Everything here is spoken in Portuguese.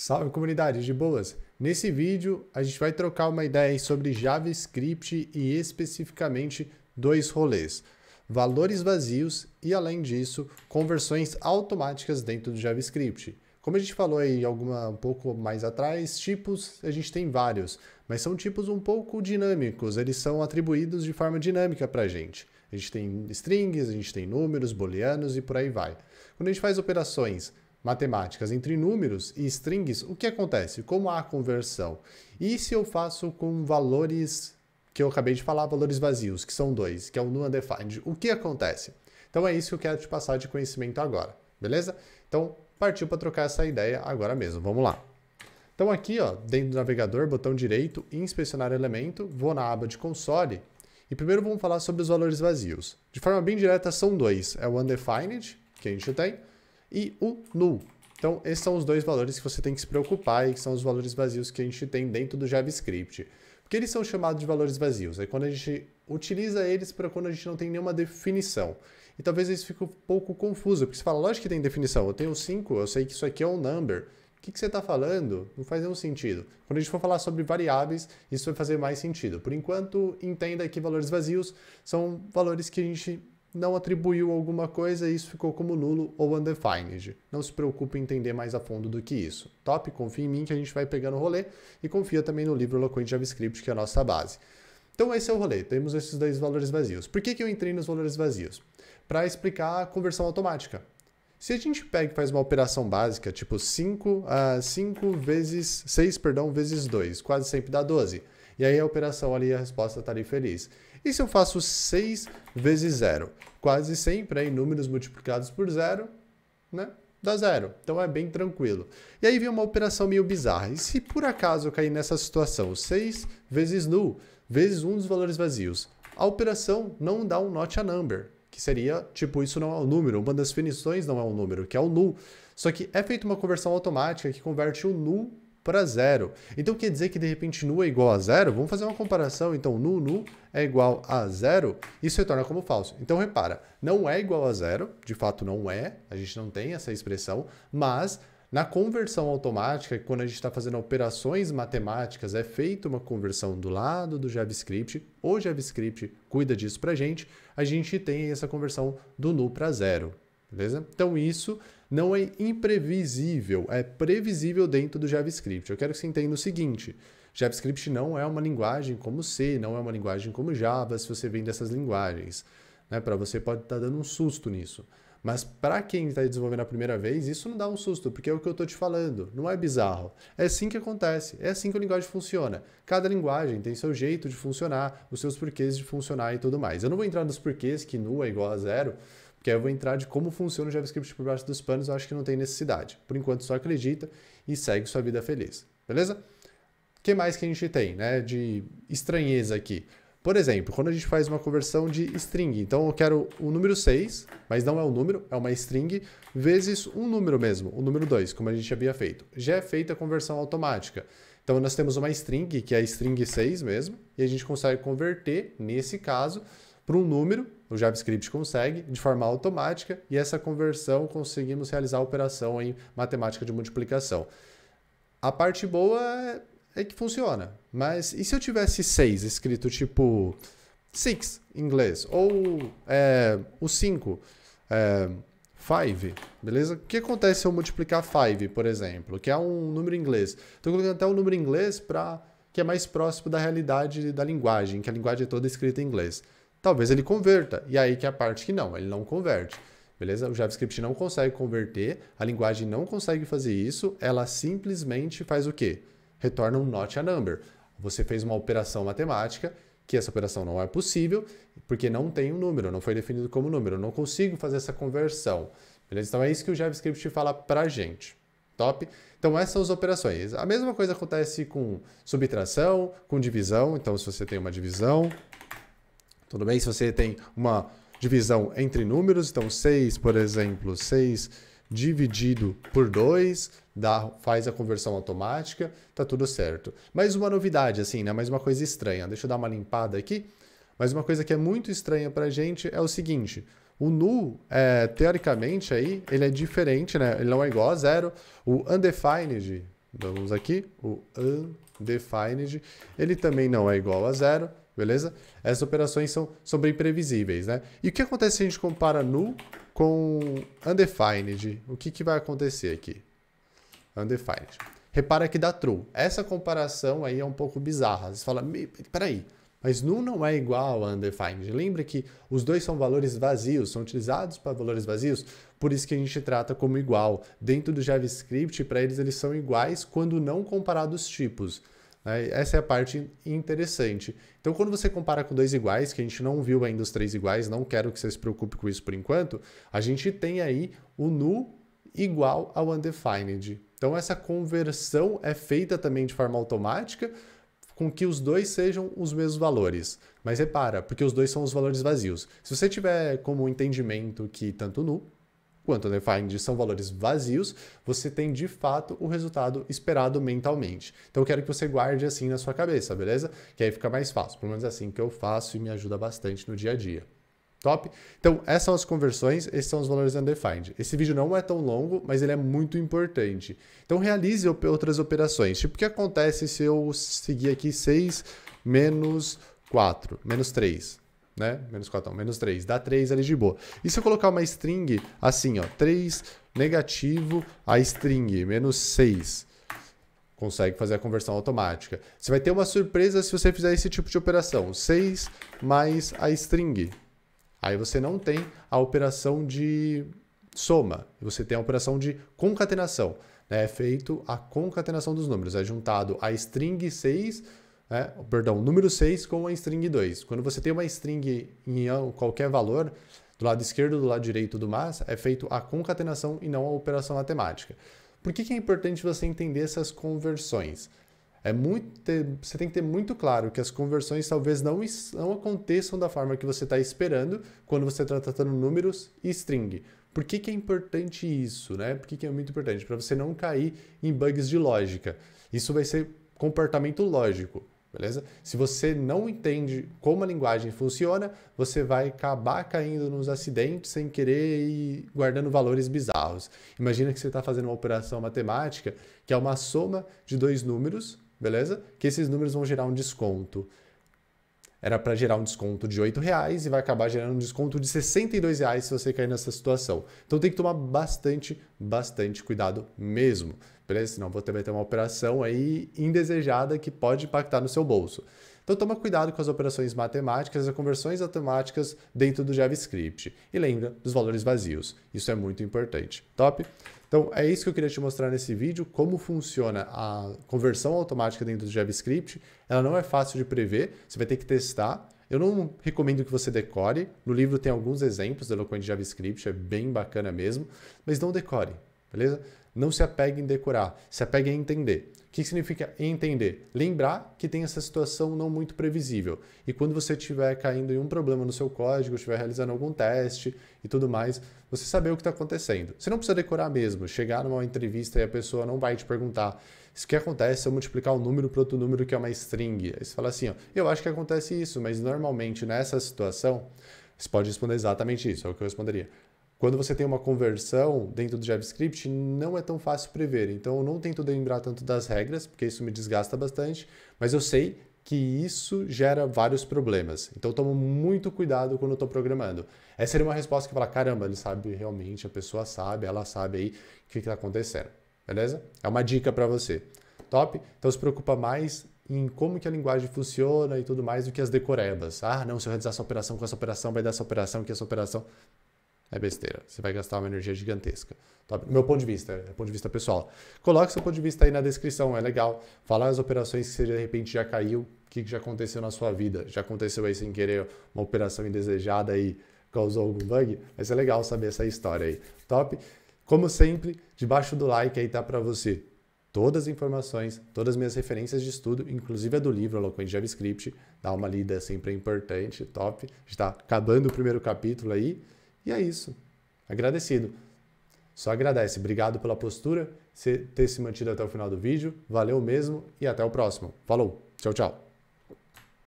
Salve comunidade, de boas! Nesse vídeo a gente vai trocar uma ideia sobre JavaScript e especificamente dois rolês, valores vazios e além disso conversões automáticas dentro do JavaScript. Como a gente falou aí alguma, um pouco mais atrás, tipos a gente tem vários, mas são tipos um pouco dinâmicos, eles são atribuídos de forma dinâmica para a gente. A gente tem strings, a gente tem números, booleanos e por aí vai. Quando a gente faz operações matemáticas entre números e strings, o que acontece? Como há conversão? E se eu faço com valores que eu acabei de falar, valores vazios, que são dois, que é o no undefined, o que acontece? Então é isso que eu quero te passar de conhecimento agora, beleza? Então partiu para trocar essa ideia agora mesmo, vamos lá. Então aqui, ó, dentro do navegador, botão direito, inspecionar elemento, vou na aba de console e primeiro vamos falar sobre os valores vazios. De forma bem direta são dois, é o undefined, que a gente tem, e o null. Então, esses são os dois valores que você tem que se preocupar e que são os valores vazios que a gente tem dentro do JavaScript. Porque eles são chamados de valores vazios. É quando a gente utiliza eles para quando a gente não tem nenhuma definição. E talvez isso fique um pouco confuso, porque você fala, lógico que tem definição, eu tenho 5, eu sei que isso aqui é um number. O que, que você está falando? Não faz nenhum sentido. Quando a gente for falar sobre variáveis, isso vai fazer mais sentido. Por enquanto, entenda que valores vazios são valores que a gente não atribuiu alguma coisa e isso ficou como nulo ou undefined. Não se preocupe em entender mais a fundo do que isso. Top? Confia em mim que a gente vai pegando o rolê e confia também no livro Eloquente JavaScript, que é a nossa base. Então esse é o rolê, temos esses dois valores vazios. Por que, que eu entrei nos valores vazios? Para explicar a conversão automática. Se a gente pega e faz uma operação básica, tipo 5 uh, ah, cinco vezes 6, perdão, vezes 2, quase sempre dá 12. E aí a operação ali, a resposta estaria tá feliz. E se eu faço 6 vezes 0? Quase sempre, em números multiplicados por zero, né? dá zero. Então é bem tranquilo. E aí vem uma operação meio bizarra. E se por acaso eu cair nessa situação, 6 vezes null, vezes um dos valores vazios, a operação não dá um not a number, que seria, tipo, isso não é um número, uma das definições não é um número, que é o null. Só que é feita uma conversão automática que converte o null para zero. Então quer dizer que de repente nu é igual a zero? Vamos fazer uma comparação. Então nu, nu é igual a zero, isso retorna como falso. Então repara, não é igual a zero, de fato não é, a gente não tem essa expressão, mas na conversão automática, quando a gente está fazendo operações matemáticas, é feita uma conversão do lado do JavaScript, o JavaScript cuida disso para a gente, a gente tem essa conversão do nu para zero, beleza? Então isso não é imprevisível, é previsível dentro do JavaScript. Eu quero que você entenda o seguinte: JavaScript não é uma linguagem como C, não é uma linguagem como Java, se você vem dessas linguagens. Né? Para você pode estar tá dando um susto nisso. Mas para quem está desenvolvendo a primeira vez, isso não dá um susto, porque é o que eu estou te falando, não é bizarro. É assim que acontece, é assim que a linguagem funciona. Cada linguagem tem seu jeito de funcionar, os seus porquês de funcionar e tudo mais. Eu não vou entrar nos porquês que nu é igual a zero, que aí eu vou entrar de como funciona o JavaScript por baixo dos panos, eu acho que não tem necessidade. Por enquanto, só acredita e segue sua vida feliz, beleza? O que mais que a gente tem, né, de estranheza aqui? Por exemplo, quando a gente faz uma conversão de string, então eu quero o número 6, mas não é um número, é uma string, vezes um número mesmo, o número 2, como a gente havia feito. Já é feita a conversão automática. Então nós temos uma string, que é a string 6 mesmo, e a gente consegue converter, nesse caso, para um número o JavaScript consegue, de forma automática, e essa conversão conseguimos realizar a operação em matemática de multiplicação. A parte boa é, é que funciona, mas e se eu tivesse 6 escrito tipo 6 em inglês, ou é, o 5, 5, é, beleza? O que acontece se eu multiplicar 5, por exemplo, que é um número em inglês? Estou colocando até um número em inglês para que é mais próximo da realidade da linguagem, que a linguagem é toda escrita em inglês talvez ele converta. E aí que é a parte que não, ele não converte. Beleza? O JavaScript não consegue converter, a linguagem não consegue fazer isso, ela simplesmente faz o quê? Retorna um not a number. Você fez uma operação matemática, que essa operação não é possível, porque não tem um número, não foi definido como número, eu não consigo fazer essa conversão. Beleza? Então é isso que o JavaScript fala pra gente. Top? Então essas são as operações. A mesma coisa acontece com subtração, com divisão. Então se você tem uma divisão, tudo bem? Se você tem uma divisão entre números, então 6, por exemplo, 6 dividido por 2 dá, faz a conversão automática, tá tudo certo. Mais uma novidade, assim, né? Mais uma coisa estranha. Deixa eu dar uma limpada aqui. Mas uma coisa que é muito estranha pra gente é o seguinte. O null, é, teoricamente, aí, ele é diferente, né? Ele não é igual a zero. O undefined, vamos aqui, o undefined, ele também não é igual a zero beleza? Essas operações são, são bem previsíveis, né? E o que acontece se a gente compara null com undefined? O que, que vai acontecer aqui? Undefined. Repara que dá true. Essa comparação aí é um pouco bizarra. Você fala, peraí, mas null não é igual a undefined. Lembra que os dois são valores vazios, são utilizados para valores vazios, por isso que a gente trata como igual. Dentro do JavaScript, para eles, eles são iguais quando não comparados tipos. Né? Essa é a parte interessante. Então, quando você compara com dois iguais, que a gente não viu ainda os três iguais, não quero que você se preocupe com isso por enquanto, a gente tem aí o nu igual ao undefined. Então, essa conversão é feita também de forma automática, com que os dois sejam os mesmos valores. Mas repara, porque os dois são os valores vazios. Se você tiver como entendimento que tanto nu quando o são valores vazios, você tem de fato o resultado esperado mentalmente. Então eu quero que você guarde assim na sua cabeça, beleza? Que aí fica mais fácil. Pelo menos é assim que eu faço e me ajuda bastante no dia a dia. Top? Então, essas são as conversões, esses são os valores undefined. Esse vídeo não é tão longo, mas ele é muito importante. Então, realize outras operações. Tipo, o que acontece se eu seguir aqui 6 menos 4, menos 3? né? Menos 4 não, menos 3. Dá 3 ali de boa. E se eu colocar uma string assim, ó, 3 negativo a string, menos 6 consegue fazer a conversão automática. Você vai ter uma surpresa se você fizer esse tipo de operação. 6 mais a string. Aí você não tem a operação de soma, você tem a operação de concatenação. Né? É feito a concatenação dos números. É juntado a string 6 é, perdão, número 6 com a string 2. Quando você tem uma string em qualquer valor, do lado esquerdo, do lado direito do mas, é feito a concatenação e não a operação matemática. Por que, que é importante você entender essas conversões? É muito ter, você tem que ter muito claro que as conversões talvez não, não aconteçam da forma que você está esperando quando você está tratando números e string. Por que, que é importante isso? Né? Por que, que é muito importante? Para você não cair em bugs de lógica. Isso vai ser comportamento lógico beleza? Se você não entende como a linguagem funciona, você vai acabar caindo nos acidentes sem querer e guardando valores bizarros. Imagina que você está fazendo uma operação matemática que é uma soma de dois números, beleza? Que esses números vão gerar um desconto era para gerar um desconto de R$ reais e vai acabar gerando um desconto de R$ reais se você cair nessa situação. Então tem que tomar bastante, bastante cuidado mesmo, beleza? Senão você vai ter uma operação aí indesejada que pode impactar no seu bolso. Então toma cuidado com as operações matemáticas e as conversões automáticas dentro do JavaScript. E lembra dos valores vazios. Isso é muito importante. Top? Então é isso que eu queria te mostrar nesse vídeo, como funciona a conversão automática dentro do JavaScript. Ela não é fácil de prever, você vai ter que testar. Eu não recomendo que você decore. No livro tem alguns exemplos do Eloquent JavaScript, é bem bacana mesmo, mas não decore, beleza? Não se apegue em decorar, se apegue em entender. O que significa entender? Lembrar que tem essa situação não muito previsível. E quando você estiver caindo em um problema no seu código, estiver realizando algum teste e tudo mais, você saber o que está acontecendo. Você não precisa decorar mesmo, chegar numa entrevista e a pessoa não vai te perguntar o que acontece se eu multiplicar um número por outro número que é uma string. Aí você fala assim, ó, eu acho que acontece isso, mas normalmente nessa situação, você pode responder exatamente isso, é o que eu responderia. Quando você tem uma conversão dentro do JavaScript, não é tão fácil prever. Então, eu não tento lembrar tanto das regras, porque isso me desgasta bastante, mas eu sei que isso gera vários problemas. Então, eu tomo muito cuidado quando eu estou programando. Essa seria uma resposta que fala: caramba, ele sabe realmente, a pessoa sabe, ela sabe aí o que está acontecendo. Beleza? É uma dica para você. Top? Então, se preocupa mais em como que a linguagem funciona e tudo mais do que as decorebas. Ah, não, se eu realizar essa operação com essa operação, vai dar essa operação, que essa operação. É besteira. Você vai gastar uma energia gigantesca. Meu ponto de vista, é ponto de vista pessoal. Coloque seu ponto de vista aí na descrição, é legal. Falar as operações que você de repente já caiu, o que já aconteceu na sua vida. Já aconteceu aí sem querer uma operação indesejada aí, causou algum bug? Mas é legal saber essa história aí. Top? Como sempre, debaixo do like aí tá para você todas as informações, todas as minhas referências de estudo, inclusive a do livro Eloquente JavaScript. Dá uma lida, é sempre é importante, top. Está acabando o primeiro capítulo aí. E é isso. Agradecido. Só agradece. Obrigado pela postura, ter se mantido até o final do vídeo. Valeu mesmo e até o próximo. Falou. Tchau, tchau.